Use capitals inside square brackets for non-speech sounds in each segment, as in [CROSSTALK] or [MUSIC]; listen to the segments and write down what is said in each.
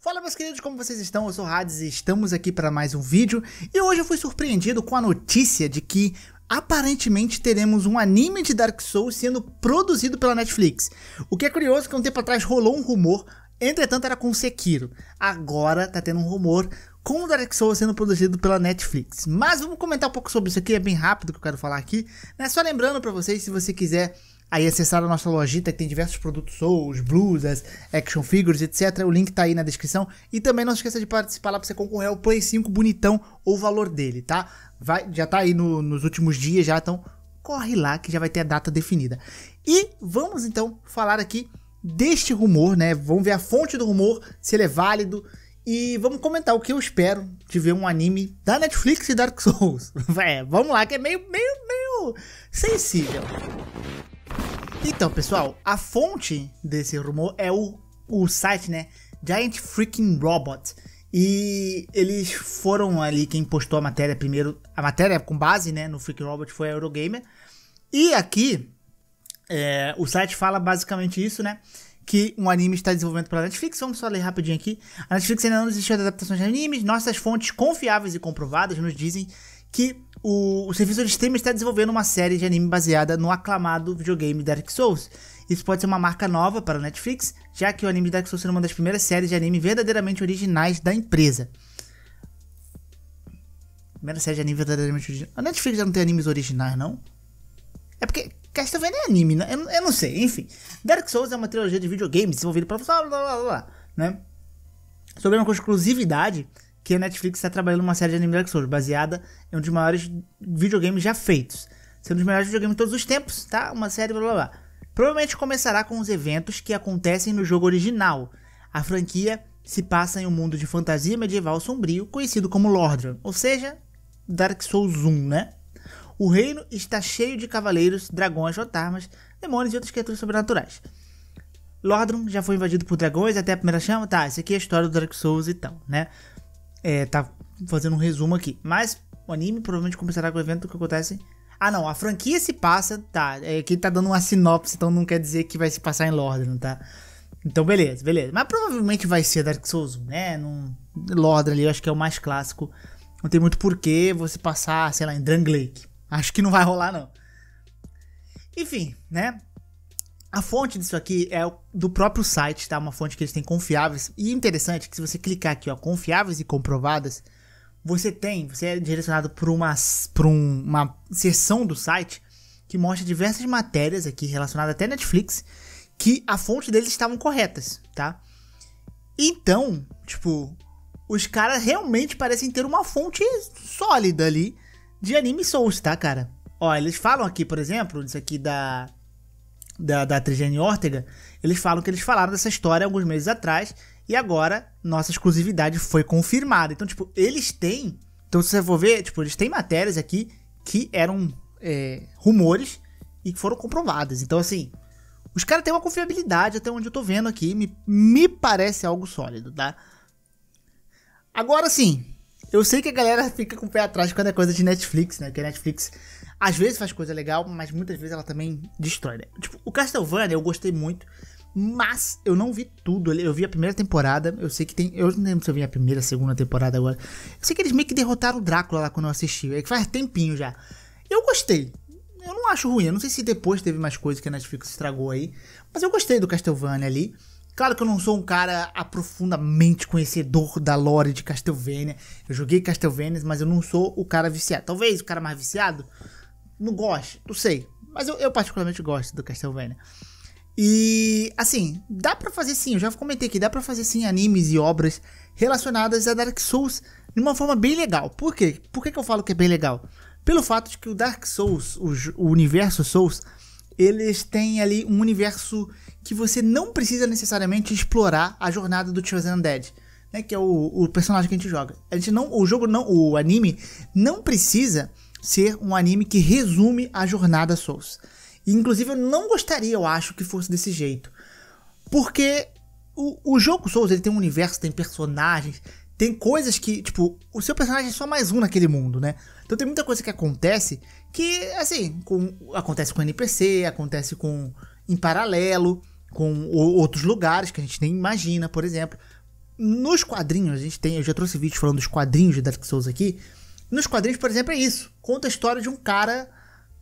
Fala meus queridos, como vocês estão? Eu sou o Hades e estamos aqui para mais um vídeo e hoje eu fui surpreendido com a notícia de que aparentemente teremos um anime de Dark Souls sendo produzido pela Netflix. O que é curioso é que um tempo atrás rolou um rumor Entretanto, era com Sekiro. Agora tá tendo um rumor com o Dark Souls sendo produzido pela Netflix. Mas vamos comentar um pouco sobre isso aqui, é bem rápido que eu quero falar aqui. Né? Só lembrando para vocês, se você quiser aí acessar a nossa lojita que tem diversos produtos Souls, blusas, action figures, etc. O link tá aí na descrição. E também não esqueça de participar lá pra você concorrer ao Play 5 bonitão ou o valor dele, tá? Vai, já tá aí no, nos últimos dias já, então corre lá que já vai ter a data definida. E vamos então falar aqui deste rumor, né? Vamos ver a fonte do rumor, se ele é válido. E vamos comentar o que eu espero de ver um anime da Netflix e Dark Souls. [LAUGHS] é, vamos lá, que é meio, meio, meio sensível. Então, pessoal, a fonte desse rumor é o, o site, né? Giant Freaking Robot. E eles foram ali, quem postou a matéria primeiro, a matéria com base, né, no Freaking Robot foi a Eurogamer. E aqui é, o site fala basicamente isso, né? Que um anime está desenvolvendo pela Netflix. Vamos só ler rapidinho aqui. A Netflix ainda não desistiu adaptações de animes. Nossas fontes confiáveis e comprovadas nos dizem que o, o serviço de streaming está desenvolvendo uma série de anime baseada no aclamado videogame Dark Souls. Isso pode ser uma marca nova para a Netflix, já que o anime Dark Souls é uma das primeiras séries de anime verdadeiramente originais da empresa. Primeira série de anime verdadeiramente originais. A Netflix já não tem animes originais, não? É porque Castlevania é anime, né? Eu, eu, não sei, enfim. Dark Souls é uma trilogia de videogames desenvolvida para blá, blá, blá, blá, né? Sobre uma exclusividade que a Netflix está trabalhando uma série de anime Dark Souls, baseada em um dos maiores videogames já feitos. Sendo um dos melhores videogames de todos os tempos, tá? Uma série blá blá blá. Provavelmente começará com os eventos que acontecem no jogo original. A franquia se passa em um mundo de fantasia medieval sombrio conhecido como Lordran, ou seja, Dark Souls 1, né? O reino está cheio de cavaleiros, dragões, otarmas, demônios e outras criaturas sobrenaturais. Lordrum já foi invadido por dragões até a primeira chama. Tá, isso aqui é a história do Dark Souls e então, tal, né? É, tá fazendo um resumo aqui. Mas o anime provavelmente começará com o evento que acontece. Ah, não, a franquia se passa, tá? É, aqui tá dando uma sinopse, então não quer dizer que vai se passar em Lordrum, tá? Então, beleza, beleza. Mas provavelmente vai ser Dark Souls, né? Num... Lordrum ali, eu acho que é o mais clássico. Não tem muito porquê você passar, sei lá, em Drang Lake. Acho que não vai rolar, não. Enfim, né? A fonte disso aqui é do próprio site, tá? Uma fonte que eles têm confiáveis. E interessante que se você clicar aqui, ó, confiáveis e comprovadas, você tem, você é direcionado por uma, por um, uma seção do site que mostra diversas matérias aqui relacionadas até Netflix, que a fonte deles estavam corretas, tá? Então, tipo, os caras realmente parecem ter uma fonte sólida ali de anime Souls, tá, cara? Ó, eles falam aqui, por exemplo, isso aqui da. Da, da Trigene Ortega, eles falam que eles falaram dessa história alguns meses atrás e agora nossa exclusividade foi confirmada. Então, tipo, eles têm. Então, se você for ver, tipo, eles têm matérias aqui que eram é, rumores e que foram comprovadas. Então, assim, os caras têm uma confiabilidade até onde eu tô vendo aqui. Me, me parece algo sólido, tá? Agora sim, eu sei que a galera fica com o pé atrás quando é coisa de Netflix, né? Que a Netflix às vezes faz coisa legal, mas muitas vezes ela também destrói, né? Tipo, o Castlevania eu gostei muito, mas eu não vi tudo. Eu vi a primeira temporada, eu sei que tem. Eu não lembro se eu vi a primeira, a segunda temporada agora. Eu sei que eles meio que derrotaram o Drácula lá quando eu assisti, é que faz tempinho já. Eu gostei. Eu não acho ruim, eu não sei se depois teve mais coisa que a Netflix estragou aí, mas eu gostei do Castlevania ali. Claro que eu não sou um cara aprofundamente conhecedor da lore de Castlevania. Eu joguei Castlevania, mas eu não sou o cara viciado. Talvez o cara mais viciado não goste, não sei. Mas eu, eu particularmente gosto do Castlevania. E assim, dá para fazer sim, eu já comentei que dá para fazer sim animes e obras relacionadas a Dark Souls de uma forma bem legal. Por quê? Por que, que eu falo que é bem legal? Pelo fato de que o Dark Souls, o, o universo Souls, eles têm ali um universo que você não precisa necessariamente explorar a jornada do Chosen Undead, né? Que é o, o, personagem que a gente joga. A gente não, o jogo não, o anime não precisa ser um anime que resume a jornada Souls. E, inclusive eu não gostaria, eu acho, que fosse desse jeito, porque o, o jogo Souls ele tem um universo, tem personagens, tem coisas que, tipo, o seu personagem é só mais um naquele mundo, né? Então tem muita coisa que acontece que, assim, com, acontece com NPC, acontece com em paralelo, com outros lugares que a gente nem imagina, por exemplo. Nos quadrinhos, a gente tem, eu já trouxe vídeos falando dos quadrinhos de Dark Souls aqui. Nos quadrinhos, por exemplo, é isso. Conta a história de um cara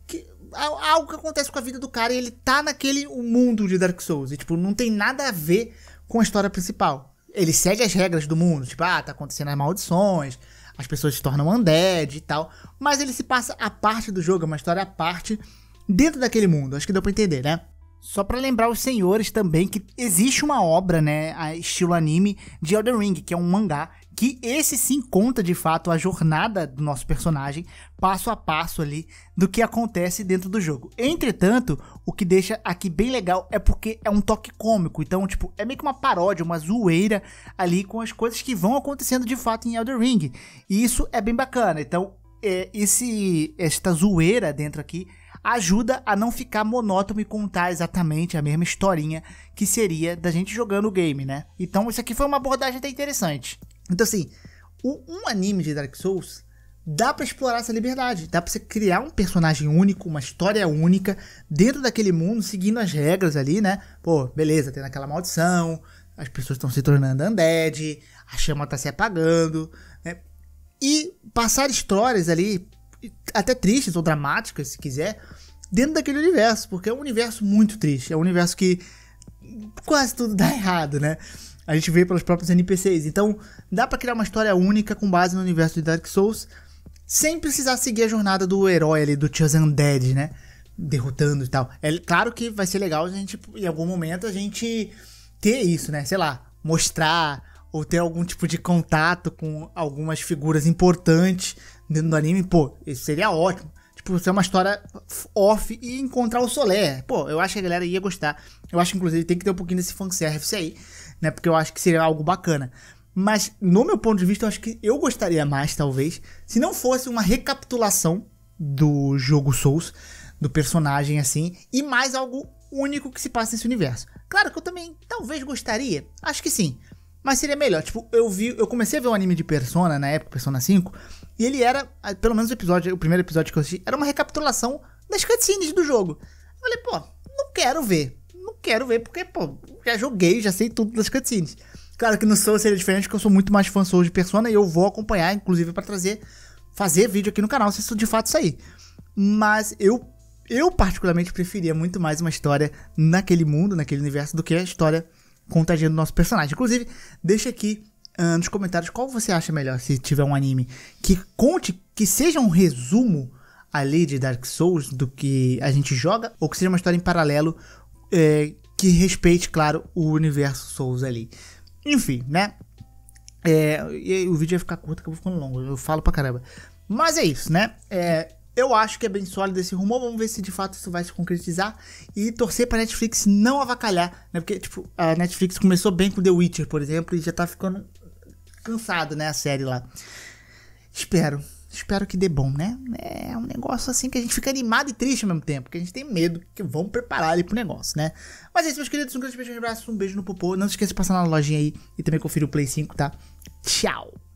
que algo que acontece com a vida do cara e ele tá naquele mundo de Dark Souls, e tipo, não tem nada a ver com a história principal ele segue as regras do mundo, tipo, ah, tá acontecendo as maldições, as pessoas se tornam undead e tal, mas ele se passa a parte do jogo, é uma história à parte dentro daquele mundo. Acho que deu para entender, né? Só para lembrar os senhores também que existe uma obra, né, estilo anime de Elden Ring, que é um mangá que esse sim conta de fato a jornada do nosso personagem, passo a passo ali, do que acontece dentro do jogo. Entretanto, o que deixa aqui bem legal é porque é um toque cômico, então, tipo, é meio que uma paródia, uma zoeira ali com as coisas que vão acontecendo de fato em Elder Ring. E isso é bem bacana, então, é, esse, esta zoeira dentro aqui ajuda a não ficar monótono e contar exatamente a mesma historinha que seria da gente jogando o game, né? Então isso aqui foi uma abordagem até interessante. Então, assim, o, um anime de Dark Souls dá para explorar essa liberdade, dá para você criar um personagem único, uma história única dentro daquele mundo, seguindo as regras ali, né? Pô, beleza, tendo aquela maldição, as pessoas estão se tornando undead, a chama tá se apagando, né? E passar histórias ali, até tristes ou dramáticas, se quiser, dentro daquele universo, porque é um universo muito triste, é um universo que quase tudo dá [LAUGHS] errado, né? a gente vê pelos próprios NPCs. Então, dá para criar uma história única com base no universo de Dark Souls, sem precisar seguir a jornada do herói ali, do Chosen Dead, né? Derrotando e tal. É claro que vai ser legal a gente, em algum momento, a gente ter isso, né? Sei lá, mostrar ou ter algum tipo de contato com algumas figuras importantes dentro do anime, pô, isso seria ótimo. Tipo, ser é uma história off e encontrar o Solé. Pô, eu acho que a galera ia gostar. Eu acho que, inclusive, tem que ter um pouquinho desse fanservice aí né? Porque eu acho que seria algo bacana. Mas, no meu ponto de vista, eu acho que eu gostaria mais, talvez, se não fosse uma recapitulação do jogo Souls, do personagem, assim, e mais algo único que se passa nesse universo. Claro que eu também talvez gostaria, acho que sim. Mas seria melhor, tipo, eu vi, eu comecei a ver o um anime de Persona na época, Persona 5, e ele era, pelo menos o episódio, o primeiro episódio que eu assisti, era uma recapitulação das cutscenes do jogo. Eu falei, pô, não quero ver quero ver, porque, pô, já joguei, já sei tudo das cutscenes. Claro que no Soul seria diferente, porque eu sou muito mais fã Soul de Persona e eu vou acompanhar, inclusive, para trazer, fazer vídeo aqui no canal se isso de fato sair. Mas eu, eu particularmente preferia muito mais uma história naquele mundo, naquele universo, do que a história contagiando o nosso personagem. Inclusive, deixa aqui uh, nos comentários qual você acha melhor se tiver um anime que conte, que seja um resumo ali de Dark Souls do que a gente joga, ou que seja uma história em paralelo é, que respeite, claro, o universo Souls ali. Enfim, né? É, o vídeo ia ficar curto, acabou ficando longo, eu falo pra caramba. Mas é isso, né? É, eu acho que é bem sólido esse rumor, vamos ver se de fato isso vai se concretizar e torcer pra Netflix não avacalhar, né? Porque, tipo, a Netflix começou bem com The Witcher, por exemplo, e já tá ficando cansado, né? A série lá. Espero, Espero que dê bom, né? É um negócio assim que a gente fica animado e triste ao mesmo tempo, porque a gente tem medo que vão preparar ele pro negócio, né? Mas é isso, meus queridos. Um grande beijo, um abraço, um beijo no popô. Não se esqueça de passar na lojinha aí e também conferir o Play 5, tá? Tchau!